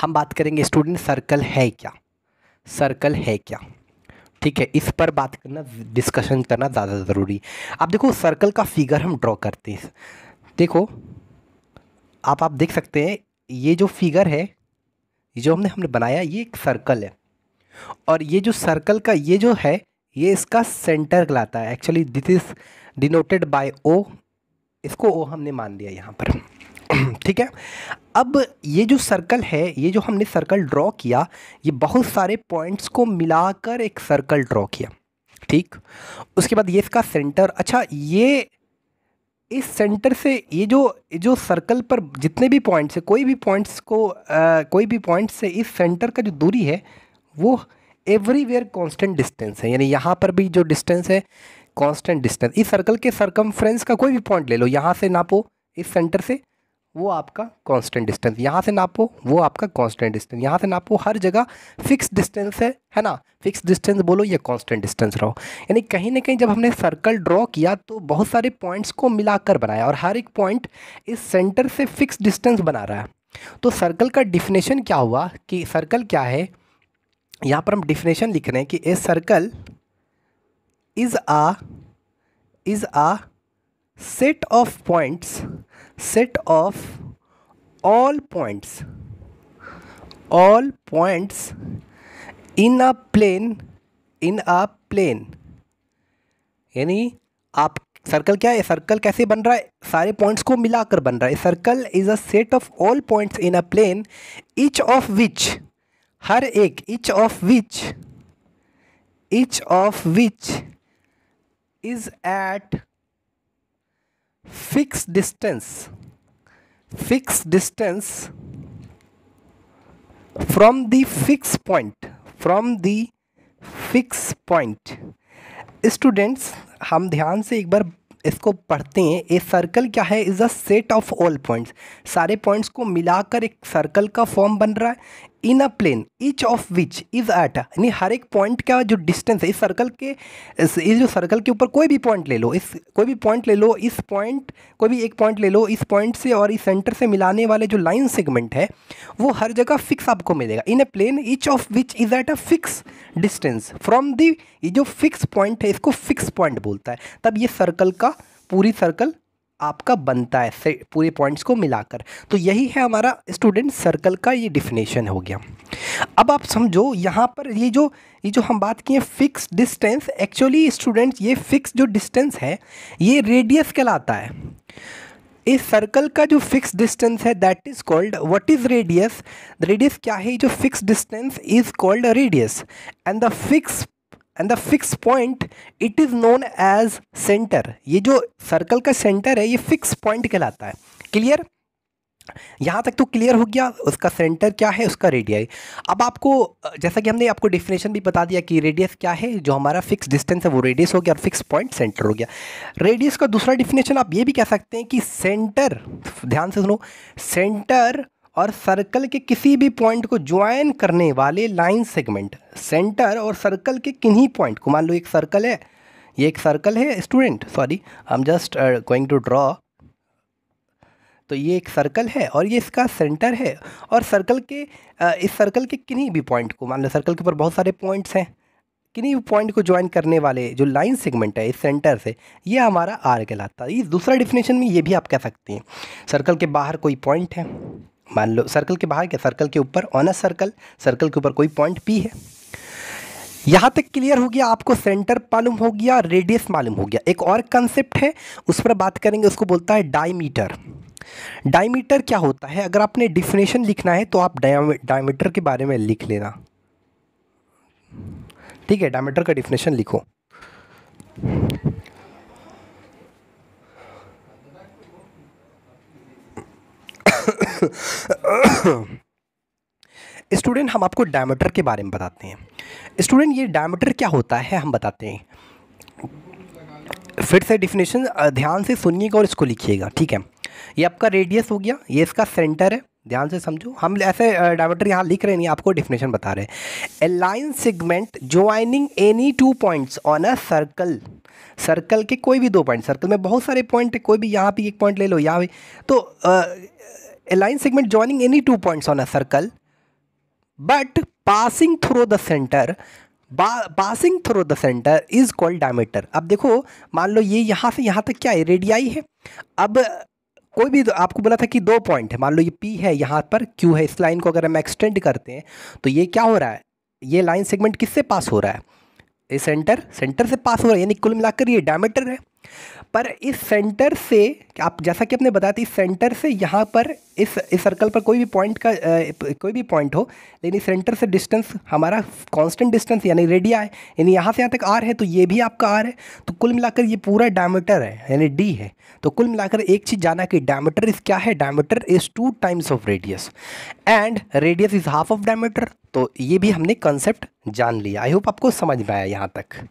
हम बात करेंगे स्टूडेंट सर्कल है क्या सर्कल है क्या ठीक है इस पर बात करना डिस्कशन करना ज़्यादा ज़रूरी अब देखो सर्कल का फिगर हम ड्रॉ करते हैं देखो आप आप देख सकते हैं ये जो फिगर है जो हमने हमने बनाया ये एक सर्कल है और ये जो सर्कल का ये जो है ये इसका सेंटर कहलाता है actually this is denoted by O इसको ओ हमने मान लिया यहाँ पर ठीक है अब ये जो सर्कल है ये जो हमने सर्कल ड्रॉ किया ये बहुत सारे पॉइंट्स को मिलाकर एक सर्कल ड्रॉ किया ठीक उसके बाद ये इसका सेंटर अच्छा ये इस सेंटर से ये जो जो सर्कल पर जितने भी पॉइंट्स है कोई भी पॉइंट्स को आ, कोई भी पॉइंट से इस सेंटर का जो दूरी है वो एवरीवेयर कांस्टेंट डिस्टेंस है यानी यहाँ पर भी जो डिस्टेंस है कांस्टेंट डिस्टेंस इस सर्कल के सरकमफ्रेंस का कोई भी पॉइंट ले लो यहाँ से नापो इस सेंटर से वो आपका कांस्टेंट डिस्टेंस यहाँ से नापो वो आपका कांस्टेंट डिस्टेंस यहाँ से नापो हर जगह फिक्स डिस्टेंस है है ना फिक्स डिस्टेंस बोलो या कांस्टेंट डिस्टेंस रहो यानी कहीं ना कहीं जब हमने सर्कल ड्रॉ किया तो बहुत सारे पॉइंट्स को मिलाकर बनाया और हर एक पॉइंट इस सेंटर से फिक्स डिस्टेंस बना रहा है तो सर्कल का डिफिनेशन क्या हुआ कि सर्कल क्या है यहाँ पर हम डिफिनेशन लिख रहे हैं कि a circle is a is a set of points set of all points all points in a plane in a plane यानी आप सर्कल क्या है सर्कल कैसे बन रहा है सारे पॉइंट्स को मिलाकर बन रहा है circle is a set of all points in a plane each of which हर एक each of which each of which is at fixed distance fixed distance from the fixed point from the fixed point students हम ध्यान से एक बार इसको पढ़ते हैं ए circle क्या है is a set of all points सारे पॉइंट्स को मिलाकर एक सर्कल का फॉर्म बन रहा है in a plane each of which is at यानी हर एक पॉइंट का जो डिस्टेंस है इस सर्कल के इस, जो सर्कल के ऊपर कोई भी पॉइंट ले लो इस कोई भी पॉइंट ले लो इस पॉइंट कोई भी एक पॉइंट ले लो इस पॉइंट से और इस सेंटर से मिलाने वाले जो लाइन सेगमेंट है वो हर जगह फिक्स आपको मिलेगा in a plane each of which is at a fix distance from the जो फिक्स पॉइंट है इसको फिक्स पॉइंट बोलता है तब ये सर्कल का पूरी सर्कल आपका बनता है पूरे पॉइंट्स को मिलाकर तो यही है हमारा स्टूडेंट सर्कल का ये डिफिनेशन हो गया अब आप समझो यहाँ पर ये जो ये जो हम बात किए फिक्स डिस्टेंस एक्चुअली स्टूडेंट्स ये फिक्स जो डिस्टेंस है ये रेडियस कहलाता है इस सर्कल का जो फिक्स डिस्टेंस है that is called what is radius radius क्या है जो fix distance is called radius and the fix and the fix point it is known as center ये जो सर्कल का सेंटर है ये फिक्स पॉइंट कहलाता है क्लियर यहाँ तक तो क्लियर हो गया उसका सेंटर क्या है उसका रेडियाई अब आपको जैसा कि हमने आपको डिफिनेशन भी बता दिया कि रेडियस क्या है जो हमारा फिक्स डिस्टेंस है वो रेडियस हो गया और फिक्स पॉइंट सेंटर हो गया रेडियस का दूसरा डिफिनेशन आप ये भी कह सकते हैं कि सेंटर ध्यान से सुनो सेंटर और सर्कल के किसी भी पॉइंट को ज्वाइन करने वाले लाइन सेगमेंट सेंटर और सर्कल के किन्हीं पॉइंट को मान लो एक सर्कल है ये एक सर्कल है student sorry I am just going to draw तो ये एक सर्कल है और ये इसका सेंटर है और सर्कल के uh, इस सर्कल के किन्हीं भी पॉइंट को मान लो सर्कल के ऊपर बहुत सारे पॉइंट्स हैं किन्हीं भी पॉइंट को ज्वाइन करने वाले जो लाइन सेगमेंट है इस सेंटर से ये हमारा आर कहलाता है इस दूसरा डिफिनेशन में ये भी आप कह सकते हैं सर्कल के बाहर कोई पॉइंट है मान लो सर्कल के बाहर क्या सर्कल के ऊपर ऑन अ सर्कल सर्कल के ऊपर कोई पॉइंट पी है यहाँ तक क्लियर हो गया आपको सेंटर मालूम हो गया रेडियस मालूम हो गया एक और कंसेप्ट है उस पर बात करेंगे उसको बोलता है डायमीटर डायमीटर क्या होता है अगर आपने डिफिनेशन लिखना है तो आप डायमीटर के बारे में लिख लेना ठीक है डायमीटर का डिफिनेशन लिखो स्टूडेंट हम आपको डायमीटर के बारे में बताते हैं स्टूडेंट ये डायमीटर क्या होता है हम बताते हैं फिर से डिफिनेशन ध्यान से सुनिएगा और इसको लिखिएगा ठीक है ये आपका रेडियस हो गया ये इसका सेंटर है ध्यान से समझो हम ऐसे डायमीटर यहाँ लिख रहे नहीं आपको डिफिनेशन बता रहे हैं a line segment joining any two points on a circle circle के कोई भी दो पॉइंट सर्कल में बहुत सारे पॉइंट है कोई भी यहाँ पे एक पॉइंट ले लो यहाँ भी तो a line segment joining any two points on a circle but passing through the center passing through the center is called diameter अब देखो मान लो ये यहाँ से यहाँ तक क्या है रेडियाई है अब कोई भी तो आपको बोला था कि दो पॉइंट है मान लो ये पी है यहाँ पर क्यू है इस लाइन को अगर हम एक्सटेंड करते हैं तो ये क्या हो रहा है ये लाइन सेगमेंट किससे पास हो रहा है ये सेंटर सेंटर से पास हो रहा है यानी कुल मिलाकर ये डायमीटर है पर इस सेंटर से आप जैसा कि आपने बताया था इस सेंटर से यहाँ पर इस इस सर्कल पर कोई भी पॉइंट का आ, कोई भी पॉइंट हो लेकिन सेंटर से डिस्टेंस हमारा कांस्टेंट डिस्टेंस यानी रेडिया है यानी यहाँ से यहाँ तक आर है तो ये भी आपका आर है तो कुल मिलाकर ये पूरा डायमीटर है यानी डी है तो कुल मिलाकर एक चीज़ जाना कि डायमीटर इज़ क्या है diameter is two times of radius and radius is half of diameter तो ये भी हमने कंसेप्ट जान लिया आई होप आपको समझ में आया यहाँ तक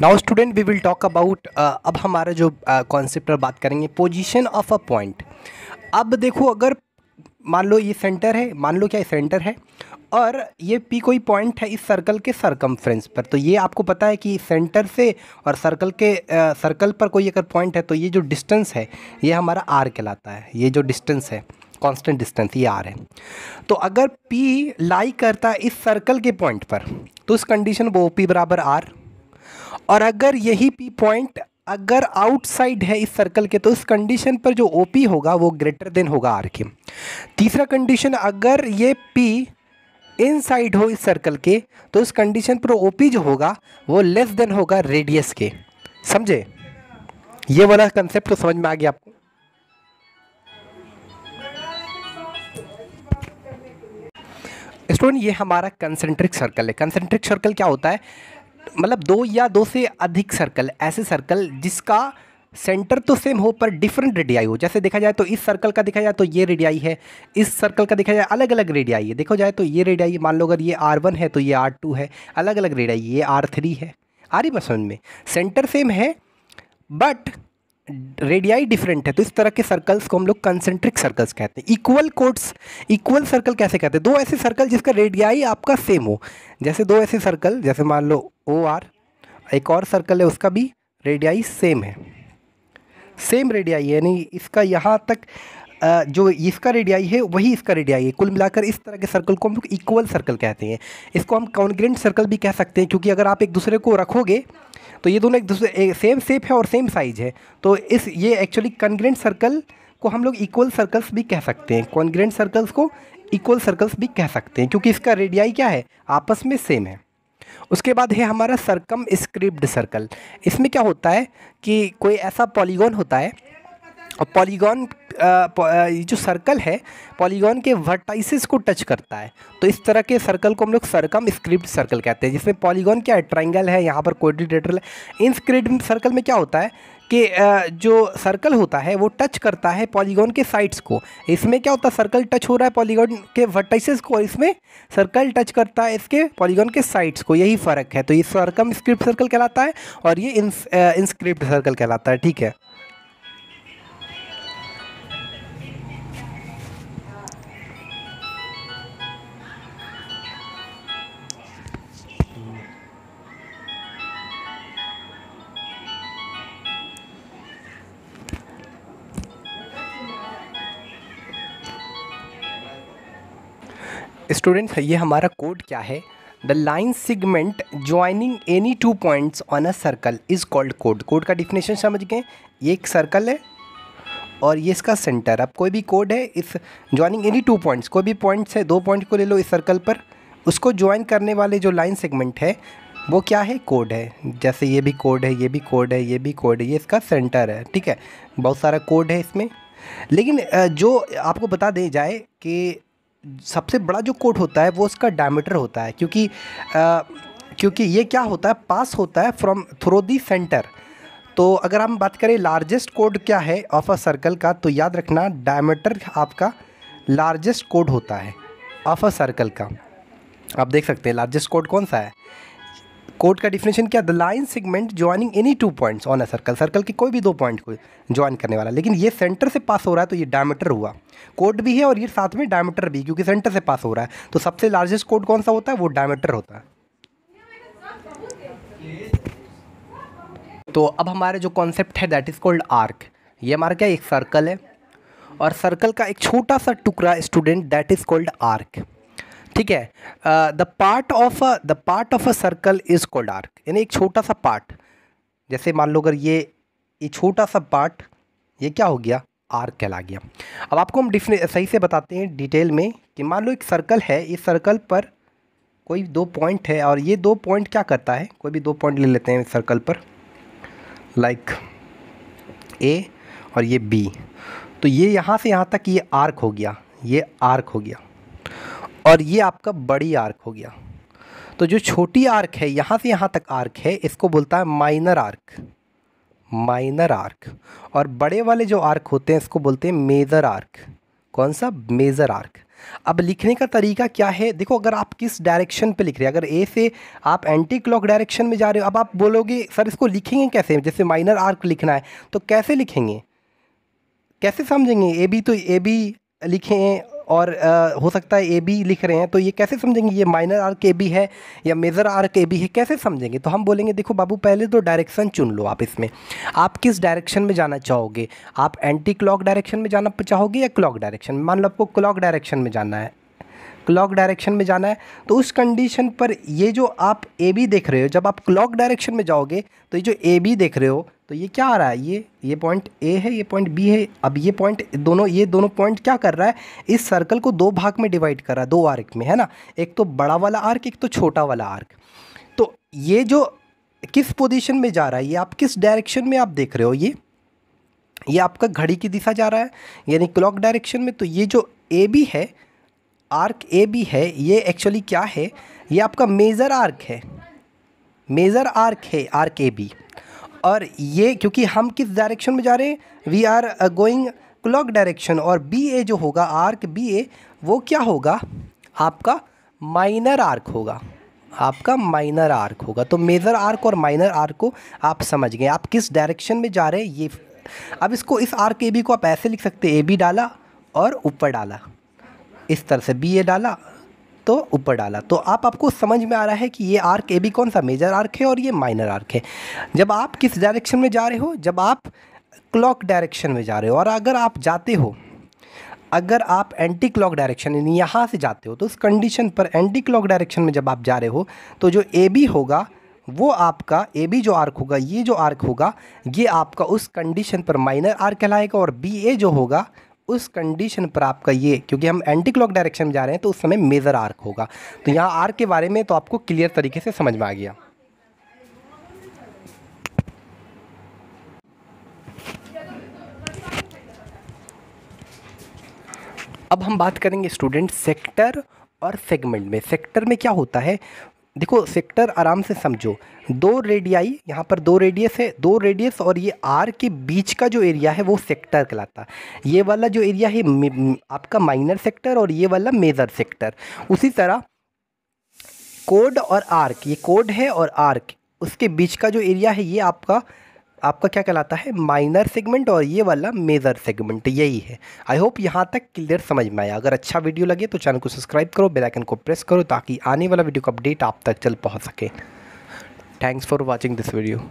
now student we will talk about अब हमारा जो कॉन्सेप्ट uh, बात करेंगे पोजिशन ऑफ अ पॉइंट अब देखो अगर मान लो ये सेंटर है मान लो क्या ये सेंटर है और ये पी कोई पॉइंट है इस सर्कल के सर्कम पर तो ये आपको पता है कि सेंटर से और सर्कल के आ, uh, सर्कल पर कोई अगर पॉइंट है तो ये जो डिस्टेंस है ये हमारा आर कहलाता है ये जो डिस्टेंस है कांस्टेंट डिस्टेंस ये आर है तो अगर पी लाई करता है इस सर्कल के पॉइंट पर तो उस कंडीशन वो पी बराबर आर और अगर यही पी पॉइंट अगर आउटसाइड है इस सर्कल के तो इस कंडीशन पर जो ओ पी होगा वो ग्रेटर देन होगा आर के तीसरा कंडीशन अगर ये पी इनसाइड हो इस सर्कल के तो इस कंडीशन पर ओ पी जो होगा वो लेस देन होगा रेडियस के समझे ये वाला कंसेप्ट तो समझ में आ गया आपको स्टूडेंट ये हमारा कंसेंट्रिक सर्कल है कंसेंट्रिक सर्कल क्या होता है मतलब दो या दो से अधिक सर्कल ऐसे सर्कल जिसका सेंटर तो सेम हो पर डिफरेंट रेडियाई हो जैसे देखा जाए तो इस सर्कल का देखा जाए तो ये रेडियाई है इस सर्कल का देखा जाए अलग अलग रेडियाई है देखो जाए तो ये रेडियाई मान लो अगर ये आर वन है तो ये आर टू है अलग अलग रेडियाई ये आर थ्री है आ रही समझ में सेंटर सेम है बट रेडियाई डिफरेंट है तो इस तरह के सर्कल्स को हम लोग कंसेंट्रिक सर्कल्स कहते हैं इक्वल कोट्स इक्वल सर्कल कैसे कहते हैं दो ऐसे सर्कल जिसका रेडियाई आपका सेम हो जैसे दो ऐसे सर्कल जैसे मान लो ओ आर एक और सर्कल है उसका भी रेडियाई सेम है सेम रेडियाई यानी इसका यहाँ तक जो इसका रेडियाई है वही इसका रेडियाई है कुल मिलाकर इस तरह के सर्कल को हम लोग इक्वल सर्कल कहते हैं इसको हम कॉन्ग्रेंट सर्कल भी कह सकते हैं क्योंकि अगर आप एक दूसरे को रखोगे तो ये दोनों एक दूसरे सेम सेप है और सेम साइज है तो इस ये एक्चुअली कन्ग्रेंट सर्कल को हम लोग इक्वल सर्कल्स भी कह सकते हैं कॉन्ग्रेंट सर्कल्स को इक्वल सर्कल्स भी कह सकते हैं क्योंकि इसका रेडियाई क्या है आपस में सेम है उसके बाद है हमारा सरकम स्क्रिप्ड सर्कल इसमें क्या होता है कि कोई ऐसा पॉलीगॉन होता है और पॉलीगॉन जो सर्कल है पॉलीगॉन के वर्टाइसिस को टच करता है तो इस तरह के सर्कल को हम लोग सरकम स्क्रिप्ट सर्कल कहते हैं जिसमें पॉलीगॉन क्या है ट्राइंगल है यहाँ पर कोऑर्डिनेटर है इन स्क्रिप्ट सर्कल में क्या होता है कि जो सर्कल होता है वो टच करता है पॉलीगॉन के साइड्स को इसमें क्या होता है सर्कल टच हो रहा है पॉलीगॉन के वर्टाइसिस को और इसमें सर्कल टच करता है इसके पॉलीगॉन के साइड्स को यही फ़र्क है तो ये सर्कम स्क्रिप्ट सर्कल कहलाता है और ये इंस्क्रिप्ट सर्कल कहलाता है ठीक है स्टूडेंट्स ये हमारा कोड क्या है the line segment joining any two points on a circle is called code code का डिफिनेशन समझ गए ये एक सर्कल है और ये इसका सेंटर अब कोई भी कोड है इस ज्वाइनिंग एनी टू पॉइंट्स कोई भी पॉइंट्स है दो पॉइंट को ले लो इस सर्कल पर उसको ज्वाइन करने वाले जो लाइन सेगमेंट है वो क्या है कोड है जैसे ये भी कोड है ये भी कोड है ये भी कोड है ये इसका सेंटर है ठीक है बहुत सारा कोड है इसमें लेकिन जो आपको बता दें जाए कि सबसे बड़ा जो कोट होता है वो उसका डायमीटर होता है क्योंकि आ, क्योंकि ये क्या होता है पास होता है फ्रॉम थ्रो दी सेंटर तो अगर हम बात करें लार्जेस्ट कोड क्या है ऑफ अ सर्कल का तो याद रखना डायमीटर आपका लार्जेस्ट कोड होता है ऑफ अ सर्कल का आप देख सकते हैं लार्जेस्ट कोड कौन सा है कोड का डिफिनेशन क्या the line segment joining any two points on a circle circle के कोई भी दो पॉइंट को ज्वाइन करने वाला लेकिन ये सेंटर से पास हो रहा है तो ये डायमीटर हुआ कोड भी है और ये साथ में डायमीटर भी क्योंकि सेंटर से पास हो रहा है तो सबसे लार्जेस्ट कोड कौन सा होता है वो डायमीटर होता है तो अब हमारे जो कॉन्सेप्ट है दैट इज़ कॉल्ड आर्क ये हमारा क्या एक सर्कल है और सर्कल का एक छोटा सा टुकड़ा student that is called arc ठीक है the part of the part of a circle is called arc यानी एक छोटा सा पार्ट जैसे मान लो अगर ये ये छोटा सा पार्ट ये क्या हो गया आर्क कहला गया अब आपको हम डिफिने सही से बताते हैं डिटेल में कि मान लो एक सर्कल है इस सर्कल पर कोई दो पॉइंट है और ये दो पॉइंट क्या करता है कोई भी दो पॉइंट ले लेते हैं सर्कल पर लाइक ए और ये बी तो ये यहाँ से यहाँ तक ये आर्क हो गया ये आर्क हो गया और ये आपका बड़ी आर्क हो गया तो जो छोटी आर्क है यहाँ से यहाँ तक आर्क है इसको बोलता है माइनर आर्क माइनर आर्क और बड़े वाले जो आर्क होते हैं इसको बोलते हैं मेज़र आर्क कौन सा मेज़र आर्क अब लिखने का तरीका क्या है देखो अगर आप किस डायरेक्शन पे लिख रहे हैं अगर ए से आप एंटी क्लॉक डायरेक्शन में जा रहे हो अब आप बोलोगे सर इसको लिखेंगे कैसे जैसे माइनर आर्क लिखना है तो कैसे लिखेंगे कैसे समझेंगे ए बी तो ए बी लिखें और आ, हो सकता है ए बी लिख रहे हैं तो ये कैसे समझेंगे ये माइनर आर्क ए बी है या मेजर आर्क ए बी है कैसे समझेंगे तो हम बोलेंगे देखो बाबू पहले तो डायरेक्शन चुन लो आप इसमें आप किस डायरेक्शन में जाना चाहोगे आप एंटी क्लॉक डायरेक्शन में जाना चाहोगे या क्लॉक डायरेक्शन में मान लो आपको क्लॉक डायरेक्शन में जाना है क्लॉक डायरेक्शन में जाना है तो उस कंडीशन पर ये जो आप ए बी देख रहे हो जब आप क्लॉक डायरेक्शन में जाओगे तो ये जो ए बी देख रहे हो तो ये क्या आ रहा है ये ये पॉइंट ए है ये पॉइंट बी है अब ये पॉइंट दोनों ये दोनों पॉइंट क्या कर रहा है इस सर्कल को दो भाग में डिवाइड कर रहा है दो आर्क में है ना एक तो बड़ा वाला आर्क एक तो छोटा वाला आर्क तो ये जो किस पोजीशन में जा रहा है ये आप किस डायरेक्शन में आप देख रहे हो ये ये आपका घड़ी की दिशा जा रहा है यानी क्लॉक डायरेक्शन में तो ये जो ए बी है आर्क ए बी है ये एक्चुअली क्या है ये आपका मेज़र आर्क है मेज़र आर्क है आर्क ए बी और ये क्योंकि हम किस डायरेक्शन में जा रहे हैं we are going clock direction और बी ए जो होगा आर्क बी ए वो क्या होगा आपका माइनर आर्क होगा आपका माइनर आर्क होगा तो मेजर आर्क और माइनर आर्क को आप समझ गए आप किस डायरेक्शन में जा रहे हैं ये अब इसको इस आर्क ए बी को आप ऐसे लिख सकते ए बी डाला और ऊपर डाला इस तरह से बी ए डाला तो ऊपर डाला तो आप आपको समझ में आ रहा है कि ये आर्क ए बी कौन सा मेजर आर्क है और ये माइनर आर्क है जब आप किस डायरेक्शन में जा रहे हो जब आप क्लॉक डायरेक्शन में जा रहे हो और अगर आप जाते हो अगर आप एंटी क्लॉक डायरेक्शन यानी यहाँ से जाते हो तो उस कंडीशन पर एंटी क्लॉक डायरेक्शन में जब आप जा रहे हो तो जो ए बी होगा वो आपका ए बी जो आर्क होगा ये जो आर्क होगा ये आपका उस कंडीशन पर माइनर आर्क कहलाएगा और बी ए जो होगा उस कंडीशन पर आपका ये क्योंकि हम एंटी क्लॉक डायरेक्शन में जा रहे हैं तो उस समय मेजर आर्क होगा तो यहाँ आर्क के बारे में तो आपको क्लियर तरीके से समझ में आ गया अब हम बात करेंगे स्टूडेंट सेक्टर और सेगमेंट में सेक्टर में क्या होता है देखो सेक्टर आराम से समझो दो रेडियाई यहाँ पर दो रेडियस है दो रेडियस और ये आर के बीच का जो एरिया है वो सेक्टर कहलाता है ये वाला जो एरिया है आपका माइनर सेक्टर और ये वाला मेजर सेक्टर उसी तरह कोड और आर्क ये कोड है और आर्क उसके बीच का जो एरिया है ये आपका आपका क्या कहलाता है माइनर सेगमेंट और ये वाला मेजर सेगमेंट यही है आई होप यहाँ तक क्लियर समझ में आया अगर अच्छा वीडियो लगे तो चैनल को सब्सक्राइब करो बेल आइकन को प्रेस करो ताकि आने वाला वीडियो का अपडेट आप तक चल पहुँच सके thanks for watching this video